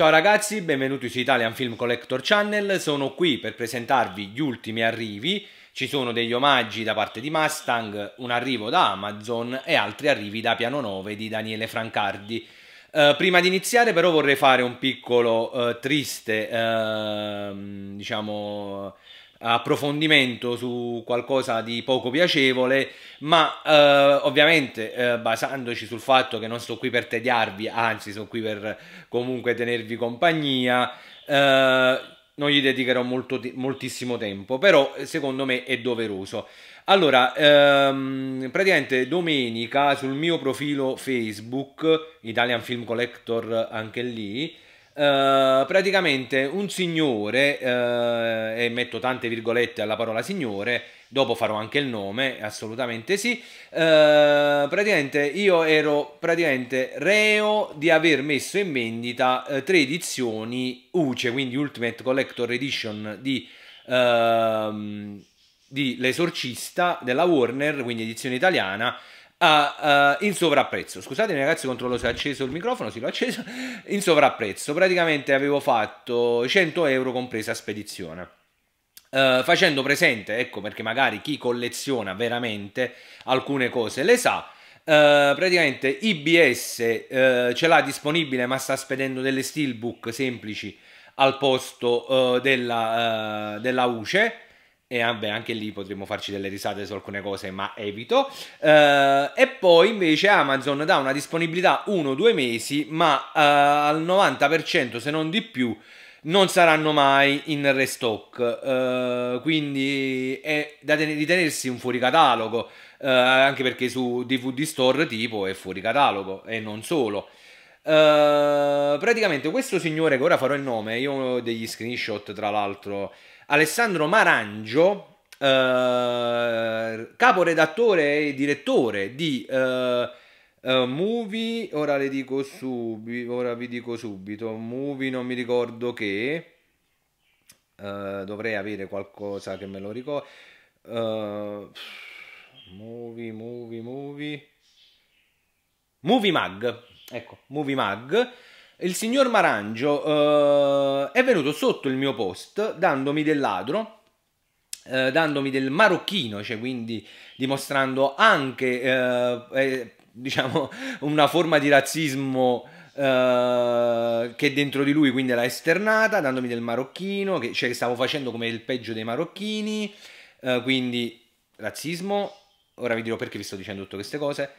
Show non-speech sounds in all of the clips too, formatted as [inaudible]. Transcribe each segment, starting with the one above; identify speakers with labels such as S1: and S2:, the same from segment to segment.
S1: Ciao ragazzi, benvenuti su Italian Film Collector Channel, sono qui per presentarvi gli ultimi arrivi, ci sono degli omaggi da parte di Mustang, un arrivo da Amazon e altri arrivi da Piano 9 di Daniele Francardi. Eh, prima di iniziare però vorrei fare un piccolo eh, triste, eh, diciamo approfondimento su qualcosa di poco piacevole, ma eh, ovviamente eh, basandoci sul fatto che non sto qui per tediarvi, anzi sono qui per comunque tenervi compagnia, eh, non gli dedicherò molto, moltissimo tempo, però secondo me è doveroso. Allora, ehm, praticamente domenica sul mio profilo Facebook, Italian Film Collector anche lì, eh, praticamente un signore, uh, e metto tante virgolette alla parola signore, dopo farò anche il nome, assolutamente sì, uh, praticamente io ero praticamente reo di aver messo in vendita tre edizioni UCE, quindi Ultimate Collector Edition di, ehm, di L'esorcista della Warner, quindi edizione italiana, a, uh, in sovrapprezzo. Scusatemi ragazzi, controllo se è acceso il microfono, sì l'ho acceso, [laughs] in sovrapprezzo. Praticamente avevo fatto 100 euro compresa spedizione. Uh, facendo presente, ecco perché magari chi colleziona veramente alcune cose le sa, Uh, praticamente IBS uh, eh, ce l'ha disponibile ma sta spedendo delle steelbook semplici al posto uh, della, della UCE e vabbè, anche lì potremmo farci delle risate su alcune cose, ma evito. Eh, e poi invece Amazon dà una disponibilità 1-2 mesi, ma eh, al 90% se non di più non saranno mai in restock. Eh, quindi è da ten- ritenersi un fuoricatalogo, eh, anche perché su DVD Store tipo è fuori catalogo e non solo. Eh, praticamente questo signore che ora farò il nome, io ho degli screenshot tra l'altro Alessandro Marangio, eh, caporedattore e direttore di eh, eh, Movie, ora le dico subito, ora vi dico subito, Movie non mi ricordo che, eh, dovrei avere qualcosa che me lo ricordo, eh, Movie, Movie, Movie, Movie Mag, ecco, Movie Mag, il signor Marangio eh, è venuto sotto il mio post dandomi del ladro, eh, dandomi del marocchino, cioè quindi dimostrando anche eh, eh diciamo [laughs] una forma di razzismo eh, che dentro di lui quindi era esternata, dandomi del marocchino, che cioè, stavo facendo come il peggio dei marocchini, eh, quindi razzismo, ora vi dirò perché vi sto dicendo tutte queste cose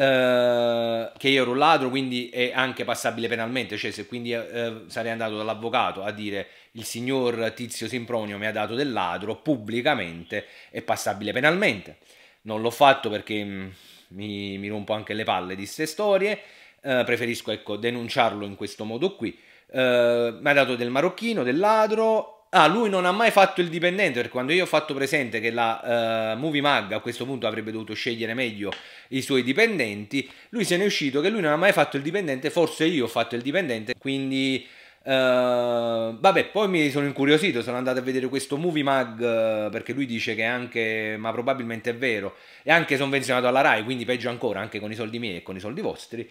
S1: eh, che io ero un ladro, quindi è anche passabile penalmente, cioè se quindi eh, sarei andato dall'avvocato a dire il signor Tizio Simpronio mi ha dato del ladro pubblicamente è passabile penalmente. Non l'ho fatto perché mh, mm, mi, mi, rompo anche le palle di queste storie, eh, preferisco ecco, denunciarlo in questo modo qui. Eh, mi ha dato del marocchino, del ladro, Ah, lui non ha mai fatto il dipendente, per quando io ho fatto presente che la uh, Movie Mag a questo punto avrebbe dovuto scegliere meglio i suoi dipendenti, lui se ne è uscito che lui non ha mai fatto il dipendente, forse io ho fatto il dipendente, quindi... Uh, vabbè, poi mi sono incuriosito, sono andato a vedere questo Movie Mag uh, perché lui dice che è anche, ma probabilmente è vero, è anche sovvenzionato alla RAI, quindi peggio ancora, anche con i soldi miei e con i soldi vostri.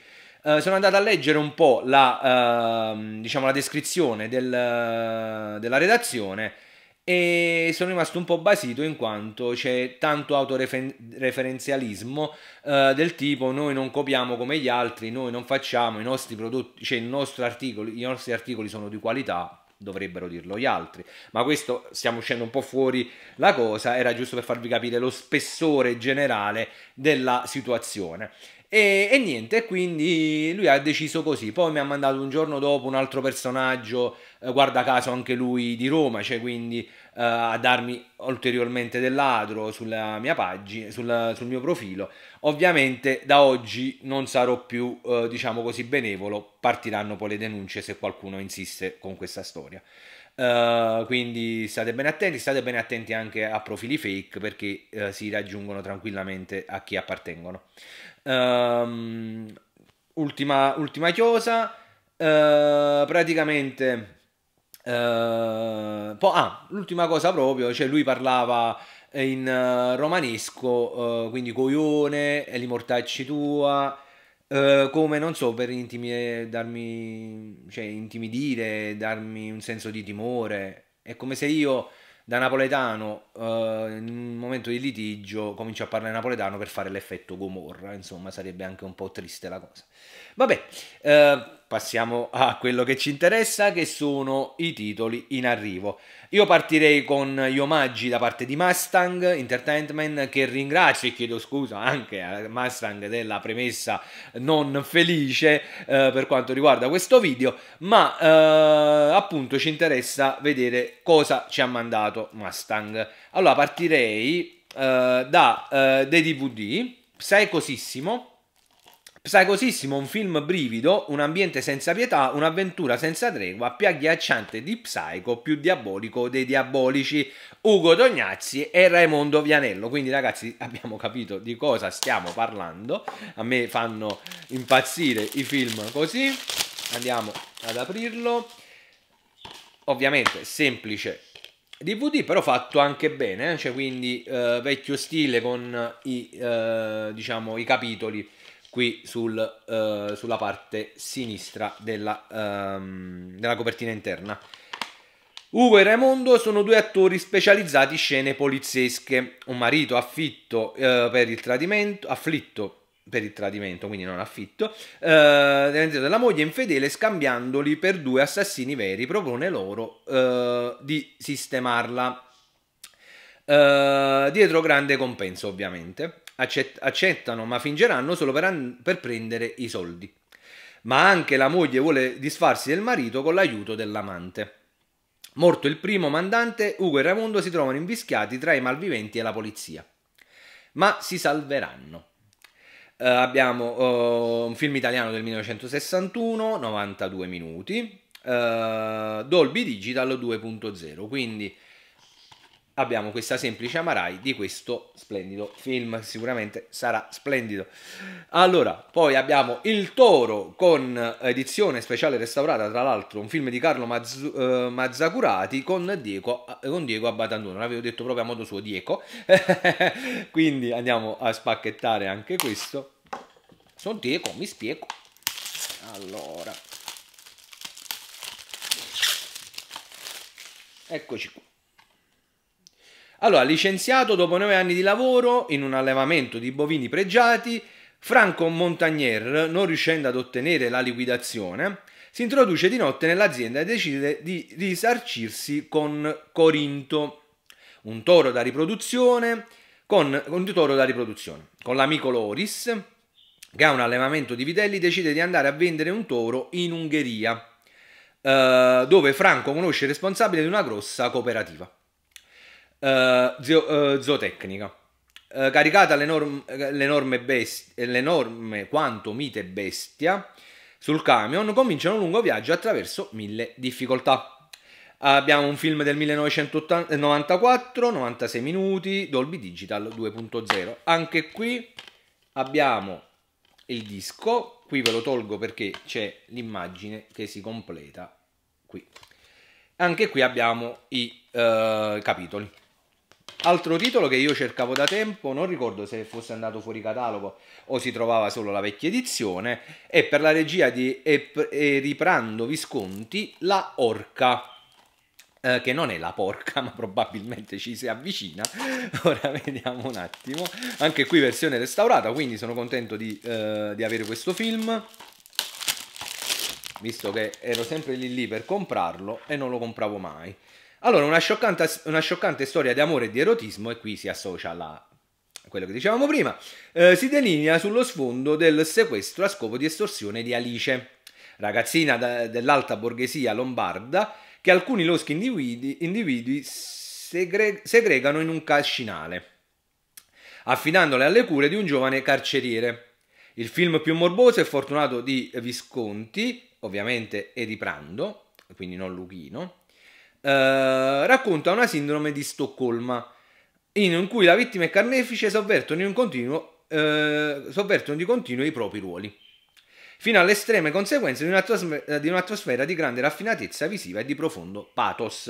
S1: Eh, sono andato a leggere un po' la, eh, diciamo, la descrizione del, eh, della redazione e sono rimasto un po' basito in quanto c'è tanto autoreferenzialismo eh, del tipo noi non copiamo come gli altri, noi non facciamo i nostri prodotti, cioè articolo, i nostri articoli sono di qualità, dovrebbero dirlo gli altri, ma questo stiamo uscendo un po' fuori la cosa, era giusto per farvi capire lo spessore generale della situazione. E, e, niente, quindi lui ha deciso così. Poi mi ha mandato un giorno dopo un altro personaggio, eh, guarda caso anche lui di Roma, cioè quindi eh, a darmi ulteriormente del ladro sulla mia pagina, sul, sul, mio profilo. Ovviamente da oggi non sarò più, eh, diciamo così, benevolo, partiranno poi le denunce se qualcuno insiste con questa storia. Uh, quindi state bene attenti, state bene attenti anche a profili fake perché uh, si raggiungono tranquillamente a chi appartengono. Um, ultima, ultima, chiosa, uh, praticamente... Po- ah, l'ultima cosa proprio, cioè lui parlava in romanesco, quindi coglione, l'immortacci tua, eh, come non so per intimi, darmi, cioè, intimidire, darmi un senso di timore. È come se io da napoletano uh, in un momento di litigio comincio a parlare napoletano per fare l'effetto Gomorra, insomma sarebbe anche un po' triste la cosa. Vabbè, eh, passiamo a quello che ci interessa, che sono i titoli in arrivo. Io partirei con gli omaggi da parte di Mustang Entertainment che ringrazio e chiedo scusa anche a Mustang della premessa non felice eh, per quanto riguarda questo video, ma eh, appunto ci interessa vedere cosa ci ha mandato Mustang. Allora partirei eh, da eh, dei DVD, Psychosissimo Psicosissimo, un film brivido, un ambiente senza pietà, un'avventura senza tregua, più agghiacciante di Psycho, più diabolico dei diabolici, Ugo Tognazzi e Raimondo Vianello. Quindi ragazzi abbiamo capito di cosa stiamo parlando, a me fanno impazzire i film così, andiamo ad aprirlo. Ovviamente semplice DVD però fatto anche bene, eh. cioè quindi eh, vecchio stile con i, eh, diciamo, i capitoli qui sul, uh, sulla parte sinistra della, um, della copertina interna. Ugo e Raimondo sono due attori specializzati in scene poliziesche. Un marito affitto, eh, per il tradimento, afflitto per il tradimento, quindi non affitto, eh, della moglie infedele, scambiandoli per due assassini veri, propone loro eh, di sistemarla. Eh, dietro grande compenso, ovviamente accettano ma fingeranno solo per, an- per prendere i soldi. Ma anche la moglie vuole disfarsi del marito con l'aiuto dell'amante. Morto il primo mandante, Ugo e Raimondo si trovano invischiati tra i malviventi e la polizia. Ma si salveranno. Uh, abbiamo uh, un film italiano del 1961, 92 minuti, uh, Dolby Digital 2.0, quindi abbiamo questa semplice Amarai di questo splendido film, sicuramente sarà splendido. Allora, poi abbiamo Il Toro con edizione speciale restaurata, tra l'altro un film di Carlo Mazz- eh, Mazzacurati con Diego, eh, con Diego Abatantuono, l'avevo detto proprio a modo suo Diego, [laughs] quindi andiamo a spacchettare anche questo. Sono Diego, mi spiego. Allora, eccoci qua. Allora, licenziato dopo nove anni di lavoro in un allevamento di bovini pregiati, Franco Montagnier, non riuscendo ad ottenere la liquidazione, si introduce di notte nell'azienda e decide di risarcirsi con Corinto, un toro da riproduzione, con, un toro da riproduzione. Con l'amico Loris, che ha un allevamento di vitelli, decide di andare a vendere un toro in Ungheria, eh, dove Franco conosce il responsabile di una grossa cooperativa. Eh, zio, uh, zootecnica. Uh, caricata l'enorme, best- l'enorme quanto mite bestia sul camion, comincia un lungo viaggio attraverso mille difficoltà. Abbiamo un film del 1994, 96 minuti, Dolby Digital 2.0. Anche qui abbiamo il disco, qui ve lo tolgo perché c'è l'immagine che si completa qui. Anche qui abbiamo i uh, capitoli. Altro titolo che io cercavo da tempo, non ricordo se fosse andato fuori catalogo o si trovava solo la vecchia edizione, è per la regia di Eriprando Visconti La Orca. Eh, che non è la porca, [laughs] ma probabilmente ci si avvicina. [laughs] Ora vediamo un attimo. Anche qui versione restaurata, quindi sono contento di, eh, di avere questo film visto che ero sempre lì lì per comprarlo e non lo compravo mai. Allora, una scioccante, una scioccante storia di amore e di erotismo, e qui si associa alla quello che dicevamo prima, eh, si delinea sullo sfondo del sequestro a scopo di estorsione di Alice, ragazzina da, dell'alta borghesia lombarda che alcuni loschi individui, individui segre, segregano in un cascinale, affidandole alle cure di un giovane carceriere. Il film più morboso e fortunato di Visconti, ovviamente, Edi Prando, quindi non Luchino, eh, racconta una sindrome di Stoccolma in cui la vittima e carnefice sovvertono, continuo, eh, sovvertono di continuo i propri ruoli fino alle estreme conseguenze di un'atmosfera di, un'atmosfera di grande raffinatezza visiva e di profondo pathos.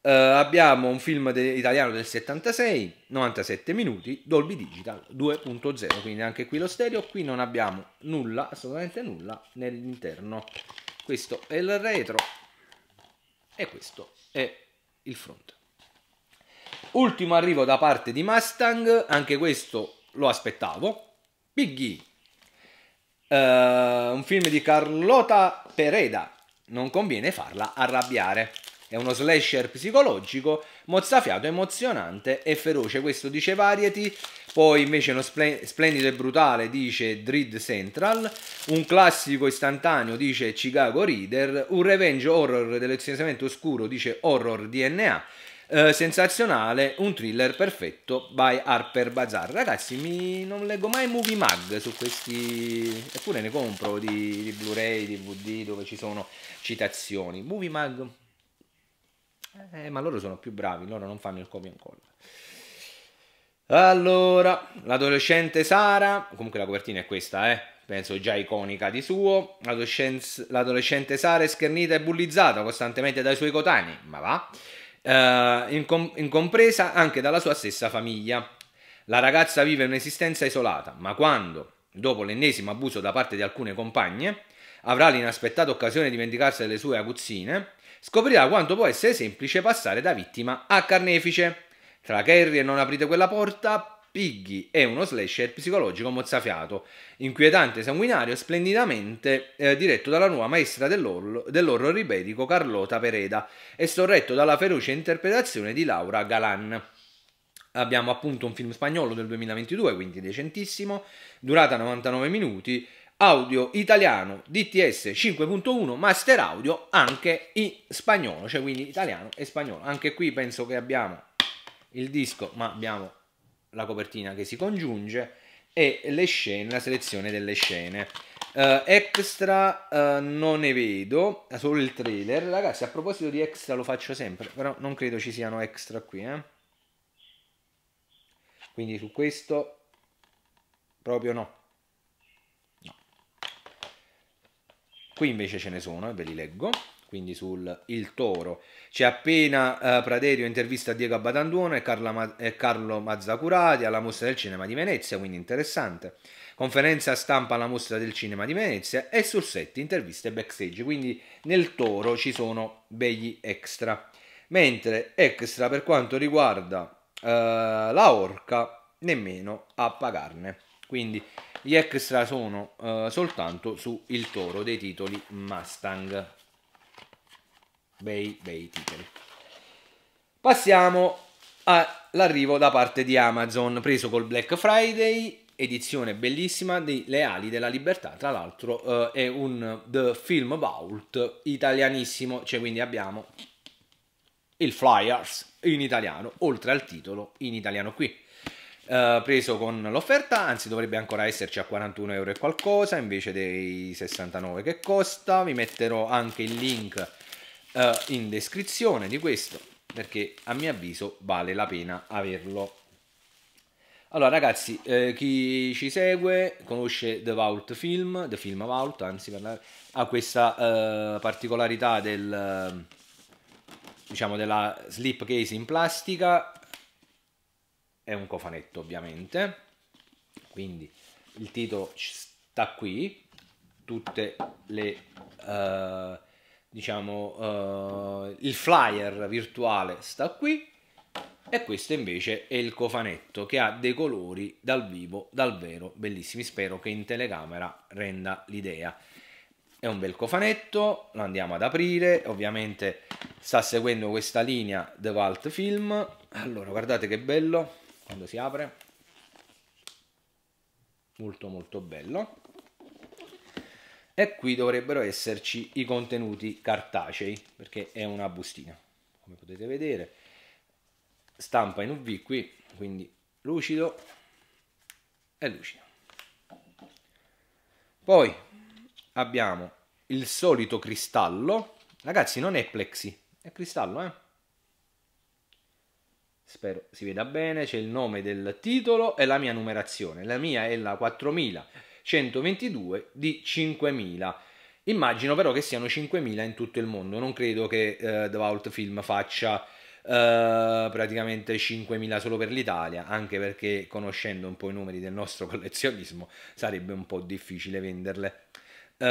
S1: Eh, abbiamo un film de- italiano del 76, 97 minuti, Dolby Digital 2.0, quindi anche qui lo stereo, qui non abbiamo nulla, assolutamente nulla nell'interno. Questo è il retro, e questo è il fronte. Ultimo arrivo da parte di Mustang, anche questo lo aspettavo. Biggie, uh, eh, un film di Carlota Pereda, non conviene farla arrabbiare. È uno slasher psicologico, mozzafiato, emozionante e feroce. Questo dice Variety. Poi invece uno splendido e brutale dice Dread Central, un classico istantaneo dice Chicago Reader, un revenge horror dell'estensiamento oscuro dice Horror DNA, eh, sensazionale, un thriller perfetto by Harper Bazaar. Ragazzi, mi... non leggo mai movie mag su questi, eppure ne compro di, di Blu-ray, DVD dove ci sono citazioni. Movie mag eh, ma loro sono più bravi, loro non fanno il copia e incolla. Allora, l'adolescente Sara, comunque la copertina è questa, eh, penso già iconica di suo, l'adolescente Sara è schernita e bullizzata costantemente dai suoi cotani, ma va, eh, incom incompresa anche dalla sua stessa famiglia. La ragazza vive un'esistenza isolata, ma quando, dopo l'ennesimo abuso da parte di alcune compagne, avrà l'inaspettata occasione di vendicarsi delle sue aguzzine, scoprirà quanto può essere semplice passare da vittima a carnefice. Tra Kerry e Non aprite quella porta, Piggy è uno slasher psicologico mozzafiato, inquietante, sanguinario, splendidamente eh, diretto dalla nuova maestra dell'or- dell'horror iberico Carlota Pereda e sorretto dalla feroce interpretazione di Laura Galan. Abbiamo appunto un film spagnolo del 2022, quindi decentissimo, durata 99 minuti, audio italiano DTS 5.1 master audio anche in spagnolo, cioè quindi italiano e spagnolo. Anche qui penso che abbiamo il disco, ma abbiamo la copertina che si congiunge e le scene, la selezione delle scene. Uh, extra uh, non ne vedo, solo il trailer. Ragazzi, a proposito di extra lo faccio sempre, però non credo ci siano extra qui, eh. Quindi su questo proprio no. Qui invece ce ne sono e eh, ve li leggo quindi sul Il Toro. C'è appena eh, Praderio intervista Diego Abadanduono e, Carla, e, Carlo Mazzacurati alla Mostra del Cinema di Venezia, quindi interessante. Conferenza stampa alla Mostra del Cinema di Venezia e sul set interviste backstage, quindi nel Toro ci sono begli extra. Mentre extra per quanto riguarda eh, la Orca, nemmeno a pagarne. Quindi gli extra sono uh, soltanto su il toro dei titoli Mustang. Bei, bei titoli. Passiamo all'arrivo da parte di Amazon, preso col Black Friday, edizione bellissima di Le ali della libertà, tra l'altro uh, è un The Film Vault italianissimo, cioè quindi abbiamo il Flyers in italiano, oltre al titolo in italiano qui. Eh, preso con l'offerta, anzi dovrebbe ancora esserci a 41 euro e qualcosa invece dei 69 che costa, vi metterò anche il link eh, in descrizione di questo perché a mio avviso vale la pena averlo. Allora ragazzi, eh, chi ci segue conosce The Vault Film, The Film Vault, anzi la, ha questa eh, particolarità del diciamo della slip case in plastica è un cofanetto ovviamente, quindi il titolo sta qui, tutte le... Uh, diciamo uh, il flyer virtuale sta qui e questo invece è il cofanetto che ha dei colori dal vivo, dal vero, bellissimi. Spero che in telecamera renda l'idea. È un bel cofanetto, lo andiamo ad aprire. Ovviamente sta seguendo questa linea The Vault Film. Allora, guardate che bello quando si apre molto molto bello e qui dovrebbero esserci i contenuti cartacei perché è una bustina come potete vedere stampa in UV qui quindi lucido e lucido poi abbiamo il solito cristallo ragazzi non è plexi è cristallo eh spero si veda bene, c'è il nome del titolo e la mia numerazione, la mia è la 4122 di 5000. Immagino però che siano 5000 in tutto il mondo, non credo che uh, The Vault Film faccia uh, praticamente 5000 solo per l'Italia, anche perché conoscendo un po' i numeri del nostro [laughs] collezionismo sarebbe un po' difficile venderle. Uh,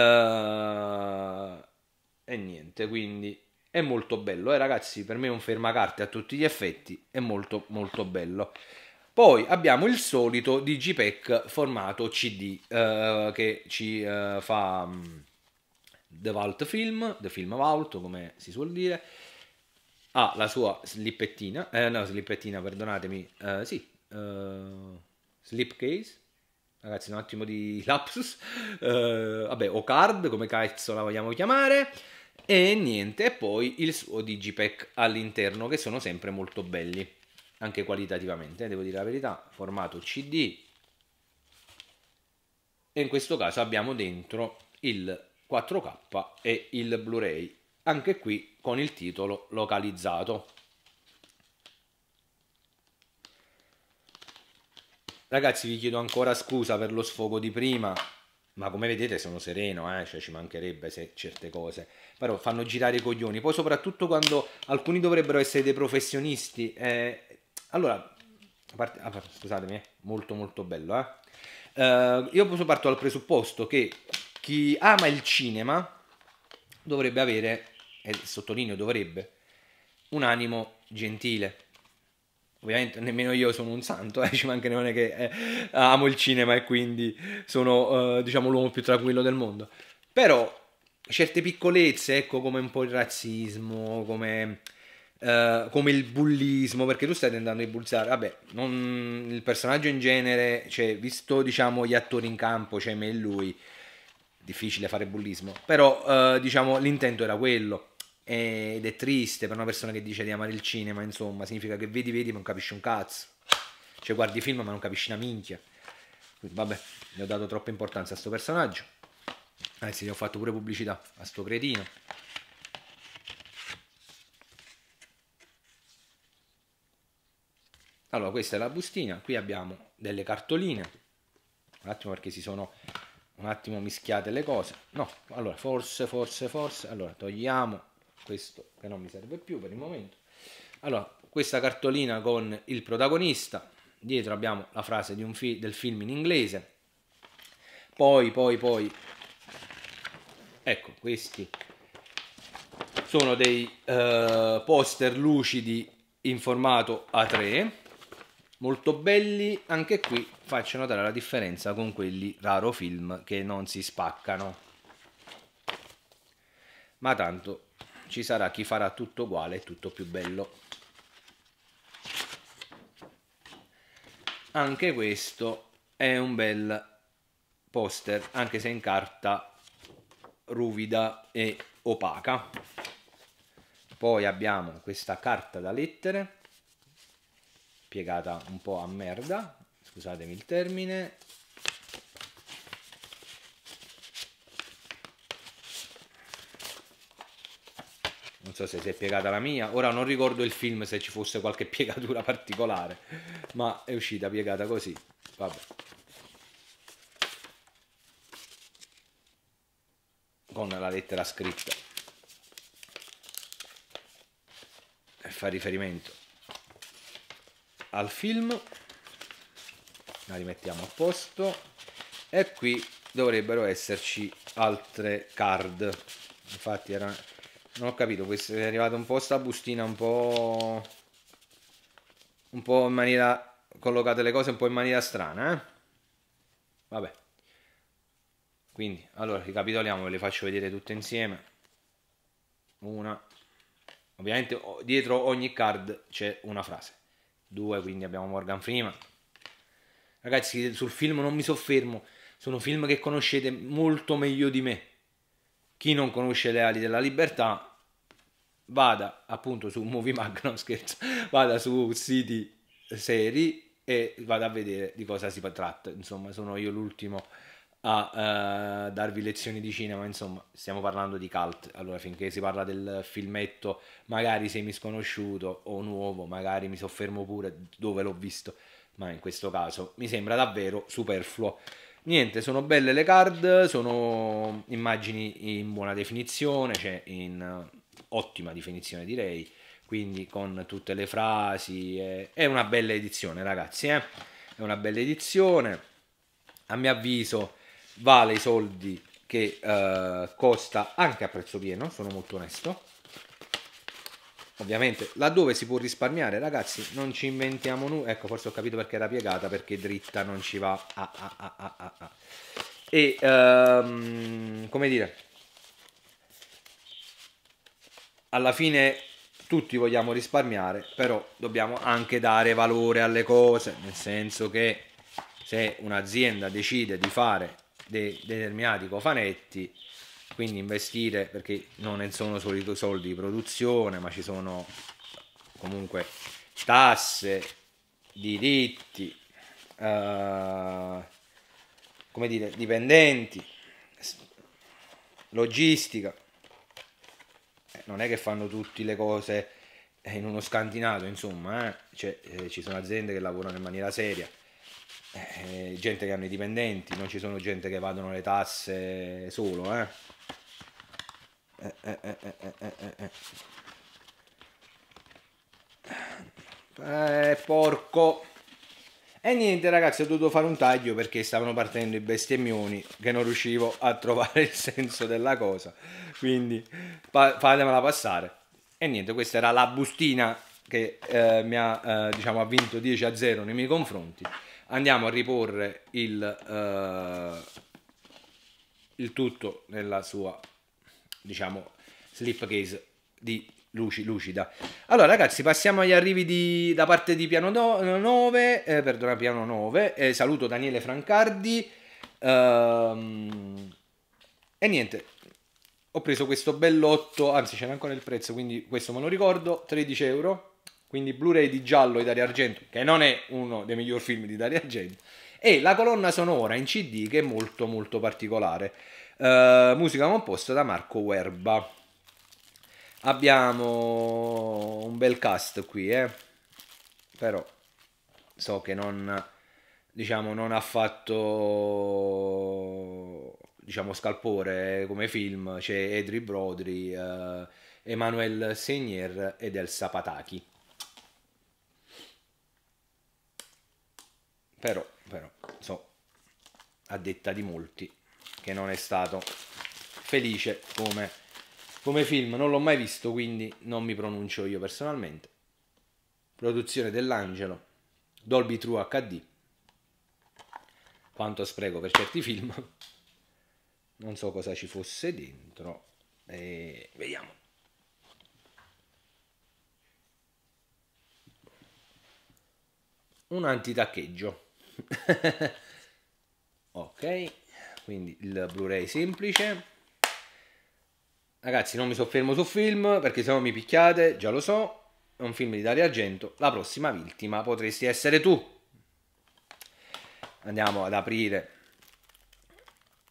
S1: e niente, quindi è molto bello eh, ragazzi per me è un fermacarte a tutti gli effetti è molto molto bello poi abbiamo il solito digipack formato cd eh, che ci eh, fa mm, The Vault Film The Film Vault come si suol dire ha ah, la sua slippettina eh, no slippettina perdonatemi eh, sì eh, slipcase ragazzi un attimo di [laughs] lapsus eh, vabbè o card come cazzo la vogliamo chiamare e niente, e poi il suo digipack all'interno che sono sempre molto belli, anche qualitativamente, eh, devo dire la verità, formato CD e in questo caso abbiamo dentro il 4K e il Blu-ray, anche qui con il titolo localizzato. Ragazzi vi chiedo ancora scusa per lo sfogo di prima, ma come vedete sono sereno, eh? cioè ci mancherebbe se certe cose, però fanno girare i coglioni, poi soprattutto quando alcuni dovrebbero essere dei professionisti, eh... allora, parte... ah, scusatemi, eh? molto molto bello, eh? eh io parto dal presupposto che chi ama il cinema dovrebbe avere, e sottolineo dovrebbe, un animo gentile, Ovviamente nemmeno io sono un santo, [laughs] eh, ci manca non è che eh, amo il cinema e quindi sono eh, diciamo l'uomo più tranquillo del mondo. Però certe piccolezze, ecco come un po' il razzismo, come, eh, come il bullismo, perché tu stai tentando di bullizzare, vabbè, non, il personaggio in genere, cioè, visto diciamo gli attori in campo, cioè me e lui, difficile fare bullismo, però eh, diciamo l'intento era quello eh, ed è triste per una persona che dice di amare il cinema, insomma, significa che vedi, vedi, ma non capisci un cazzo. Cioè guardi film ma non capisci una minchia. Quindi, vabbè, gli ho dato troppa importanza a questo personaggio. Anzi, gli ho fatto pure pubblicità a sto cretino. Allora, questa è la bustina, qui abbiamo delle cartoline. Un attimo perché si sono un attimo mischiate le cose. No, allora, forse, forse, forse. Allora, togliamo questo che non mi serve più per il momento. Allora, questa cartolina con il protagonista, dietro abbiamo la frase fi del film in inglese, poi, poi, poi, ecco, questi sono dei eh, poster lucidi in formato A3, molto belli, anche qui faccio notare la differenza con quelli raro film che non si spaccano. Ma tanto ci sarà chi farà tutto uguale e tutto più bello. Anche questo è un bel poster, anche se in carta ruvida e opaca. Poi abbiamo questa carta da lettere, piegata un po' a merda, scusatemi il termine, so se si è piegata la mia, ora non ricordo il film se ci fosse qualche [laughs] piegatura particolare, ma è uscita piegata così, vabbè. Con la lettera scritta. Per fare riferimento al film, la rimettiamo a posto, e qui dovrebbero esserci altre card, infatti erano non ho capito, questo è arrivata un po' sta bustina, un po'... Un po' in maniera... Collocate le cose un po' in maniera strana, eh? Vabbè. Quindi, allora, ricapitoliamo, ve le faccio vedere tutte insieme. Una. Ovviamente dietro ogni card c'è una frase. Due, quindi abbiamo Morgan Freeman. Ragazzi, sul film non mi soffermo. Sono film che conoscete molto meglio di me. Chi non conosce le ali della libertà vada appunto su Movie Mag, [laughs] non scherzo, vada su siti seri e vada a vedere di cosa si tratta. Insomma, sono io l'ultimo a uh, darvi lezioni di cinema, insomma, stiamo parlando di cult. Allora, finché si parla del filmetto, magari semi sconosciuto o nuovo, magari mi soffermo pure dove l'ho visto, ma in questo caso mi sembra davvero superfluo. Niente, sono belle le card, sono immagini in buona definizione, cioè in ottima definizione direi, quindi con tutte le frasi, eh, è una bella edizione ragazzi, eh? è una bella edizione, a mio avviso vale i soldi che eh, costa anche a prezzo pieno, sono molto onesto. Ovviamente, laddove si può risparmiare, ragazzi, non ci inventiamo nulla. Ecco, forse ho capito perché era piegata, perché dritta non ci va. Ah, ah, ah, e, um, come dire, alla fine tutti vogliamo risparmiare, però dobbiamo anche dare valore alle cose, nel senso che se un'azienda decide di fare dei determinati cofanetti, quindi investire perché non ne sono solo soldi di produzione, ma ci sono comunque tasse, diritti, eh, come dire, dipendenti, logistica non è che fanno tutte le cose eh, in uno scantinato, insomma, eh? cioè, eh, ci sono aziende che lavorano in maniera seria, eh, gente che hanno i dipendenti, non ci sono gente che vadano le tasse solo. Eh. Eh, eh? porco. E niente ragazzi, ho dovuto fare un taglio perché stavano partendo i bestemmioni che non riuscivo a trovare il senso della cosa quindi fa- fatemela passare. E niente, questa era la bustina che eh, mi ha, eh, diciamo, ha vinto 10 a 0 nei miei confronti. Andiamo a riporre il, eh, il tutto nella sua, diciamo, case di luci, lucida. Allora ragazzi, passiamo agli arrivi di, da parte di Piano 9, eh, eh, perdona, Piano 9. Eh, saluto Daniele Francardi. Ehm, e niente, ho preso questo bellotto, anzi c'era ancora il prezzo, quindi questo me lo ricordo, 13 euro, quindi Blu-ray di giallo di Dario Argento, che non è uno dei migliori film di Dario Argento, e la colonna sonora in CD che è molto molto particolare, uh, musica composta da Marco Werba. Abbiamo un bel cast qui, eh? però so che non, diciamo, non ha fatto diciamo, scalpore come film c'è Edri Brodri, eh, Emmanuel Segnier ed Elsa Pataki. Però, però, so, a detta di molti, che non è stato felice come, come film. Non l'ho mai visto, quindi non mi pronuncio io personalmente. Produzione dell'Angelo, Dolby True HD. Quanto spreco per certi film non so cosa ci fosse dentro e vediamo un antitaccheggio [laughs] ok quindi il blu-ray semplice ragazzi non mi soffermo su film perché se no mi picchiate già lo so è un film di Dario Argento la prossima vittima potresti essere tu andiamo ad aprire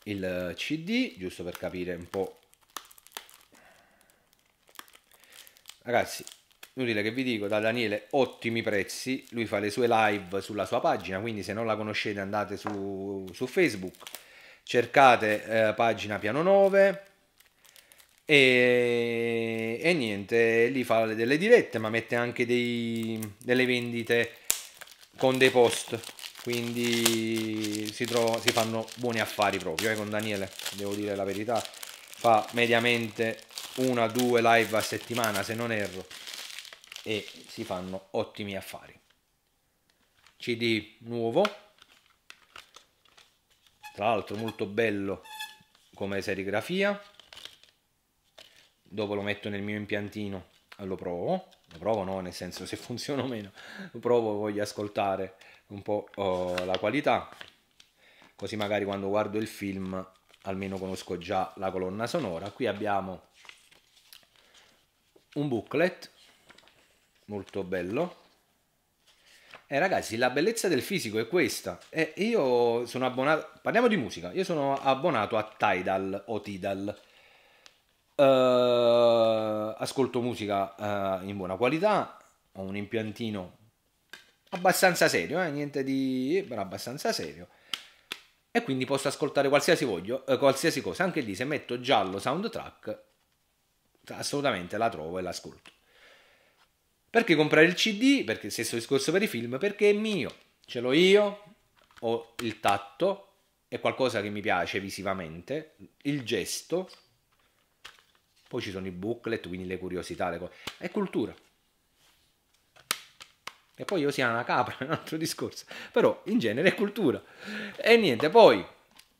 S1: il CD, giusto per capire un po'. Ragazzi, inutile che vi dico, da Daniele ottimi prezzi, lui fa le sue live sulla sua pagina, quindi se non la conoscete andate su, su Facebook, cercate eh, pagina piano 9 e, e, niente, lì fa delle dirette ma mette anche dei, delle vendite con dei post quindi si, trova, si fanno buoni affari proprio eh, con Daniele, devo dire la verità. Fa mediamente una o due live a settimana, se non erro, e si fanno ottimi affari. CD nuovo, tra l'altro molto bello come serigrafia. Dopo lo metto nel mio impiantino, e lo provo, lo provo no, nel senso se [laughs] funziona o meno, lo provo, voglio ascoltare un po' oh, la qualità, così magari quando guardo il film almeno conosco già la colonna sonora. Qui abbiamo un booklet molto bello. E eh, ragazzi, la bellezza del fisico è questa. Eh, io sono abbonato. Parliamo di musica. Io sono abbonato a Tidal o Tidal. Uh, ascolto musica uh, in buona qualità. Ho un impiantino abbastanza serio, eh? niente di... però abbastanza serio. E quindi posso ascoltare qualsiasi, voglio, eh, qualsiasi cosa, anche lì se metto giallo soundtrack, assolutamente la trovo e l'ascolto. Perché comprare il CD? Perché stesso discorso per i film, perché è mio, ce l'ho io, ho il tatto, è qualcosa che mi piace visivamente, il gesto, poi ci sono i booklet, quindi le curiosità, le cose, è cultura e poi io sia una capra, è un altro discorso, però in genere è cultura. E niente, poi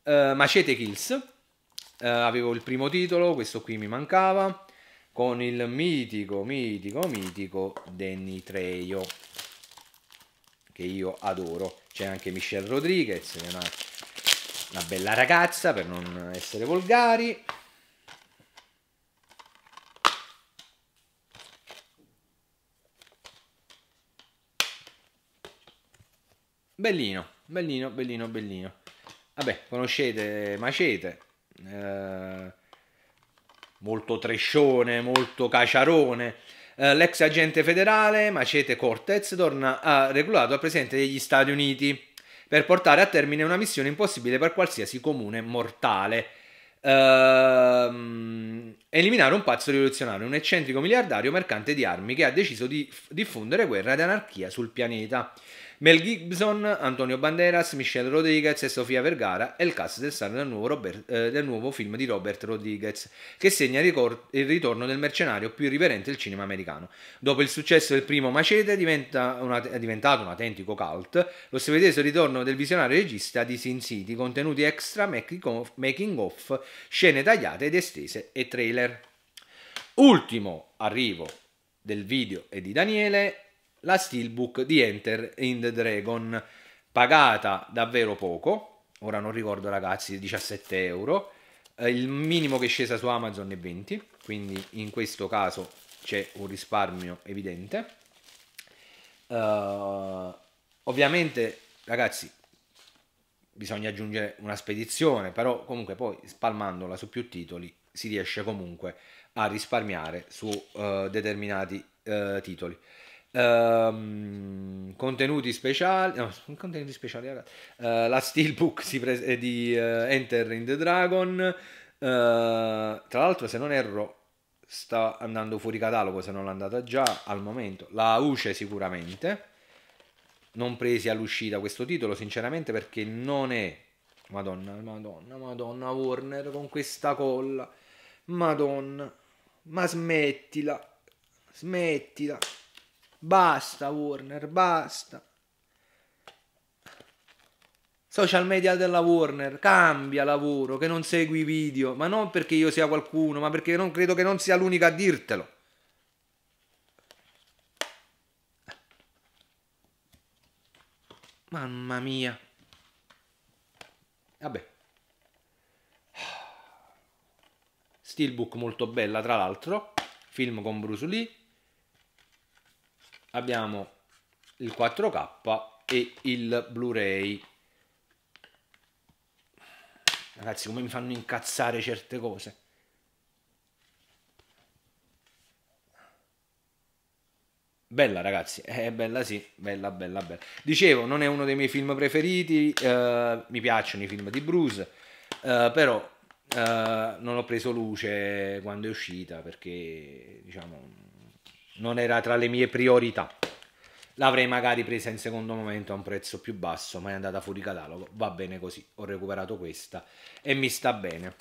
S1: eh, Macete Kills, eh, avevo il primo titolo, questo qui mi mancava, con il mitico, mitico, mitico Danny Trejo. che io adoro. C'è anche Michelle Rodriguez, una, una bella ragazza per non essere volgari. Bellino, bellino, bellino, bellino. Vabbè, conoscete Macete. Eh, molto trescione, molto caciarone. Eh, l'ex agente federale Macete Cortez torna a regolato al presidente degli Stati Uniti per portare a termine una missione impossibile per qualsiasi comune mortale. Ehm, eliminare un pazzo rivoluzionario, un eccentrico miliardario mercante di armi che ha deciso di diffondere guerra ed anarchia sul pianeta. Mel Gibson, Antonio Banderas, Michelle Rodriguez e Sofia Vergara è il cast del star del nuovo, Robert, eh, del nuovo film di Robert Rodriguez, che segna il, il ritorno del mercenario più riverente del cinema americano. Dopo il successo del primo Macete una, è diventato un autentico cult, lo svedese ritorno del visionario regista di Sin City, contenuti extra, making off, scene tagliate ed estese e trailer. Ultimo arrivo del video è di Daniele la steelbook di Enter in the Dragon, pagata davvero poco, ora non ricordo ragazzi, 17 euro, eh, il minimo che è scesa su Amazon è 20, quindi in questo caso c'è un risparmio evidente. Uh, ovviamente ragazzi bisogna aggiungere una spedizione, però comunque poi spalmandola su più titoli si riesce comunque a risparmiare su uh, determinati uh, titoli. Um, contenuti speciali no, contenuti speciali Uh, la steelbook pres- eh, di uh, Enter in the Dragon uh, tra l'altro se non erro sta andando fuori catalogo se non l'è andata già al momento la UCE sicuramente non presi all'uscita questo titolo sinceramente perché non è madonna madonna madonna Warner con questa colla madonna ma smettila smettila Basta Warner, basta. Social media della Warner, cambia lavoro, che non segui video, ma non perché io sia qualcuno, ma perché non, credo che non sia l'unica a dirtelo. Mamma mia. Vabbè. Steelbook molto bella, tra l'altro. Film con Bruce Lee abbiamo il 4K e il Blu-ray. Ragazzi, come mi fanno incazzare certe cose. Bella ragazzi, è eh, bella sì, bella bella bella. Dicevo, non è uno dei miei film preferiti, eh, mi piacciono i film di Bruce, eh, però eh, non ho preso luce quando è uscita perché diciamo non era tra le mie priorità. L'avrei magari presa in secondo momento a un prezzo più basso, ma è andata fuori catalogo. Va bene così, ho recuperato questa e mi sta bene.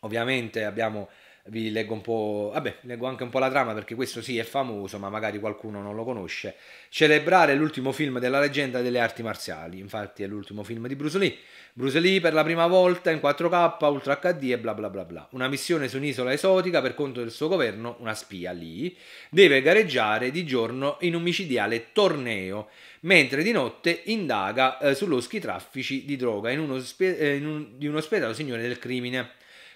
S1: Ovviamente abbiamo vi leggo un po', vabbè, leggo anche un po' la trama perché questo sì è famoso, ma magari qualcuno non lo conosce. Celebrare l'ultimo film della leggenda delle arti marziali, infatti è l'ultimo film di Bruce Lee. Bruce Lee per la prima volta in 4K, Ultra HD e bla bla bla bla. Una missione su un'isola esotica per conto del suo governo, una spia lì, deve gareggiare di giorno in un micidiale torneo, mentre di notte indaga eh, sugli traffici di droga in, uno, eh, in un, di un ospedale signore del crimine.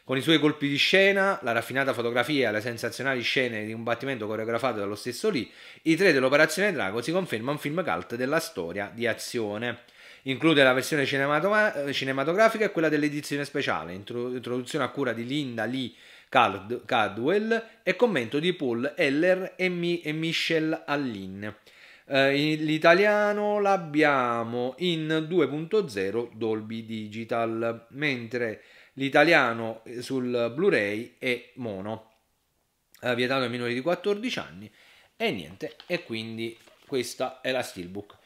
S1: Con i suoi colpi di scena, la raffinata fotografia e le sensazionali scene di un battimento coreografato dallo stesso Lee, I tre dell'Operazione Drago si conferma un film cult della storia di azione. Include la versione cinematografica e quella dell'edizione speciale, introduzione a cura di Linda Lee Card- Cardwell e commento di Paul Heller e, Mi- e Michel Allin. Eh, l'italiano l'abbiamo in 2.0 Dolby Digital, mentre l'italiano eh, sul Blu-ray è mono, eh, vietato ai minori di 14 anni e niente, e quindi questa è la Steelbook.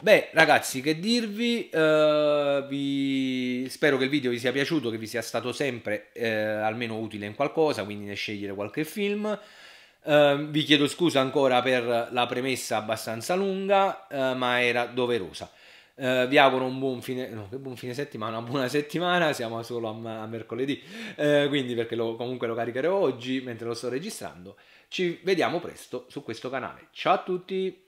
S1: Beh ragazzi che dirvi, eh, vi... spero che il video vi sia piaciuto, che vi sia stato sempre eh, almeno utile in qualcosa, quindi nel scegliere qualche film. Uh, vi chiedo scusa ancora per la premessa abbastanza lunga, uh, ma era doverosa. Uh, vi auguro un buon fine, no, buon fine, settimana, una buona settimana, siamo solo a, a mercoledì, uh, quindi perché lo, comunque lo caricherò oggi mentre lo sto registrando. Ci vediamo presto su questo canale. Ciao a tutti!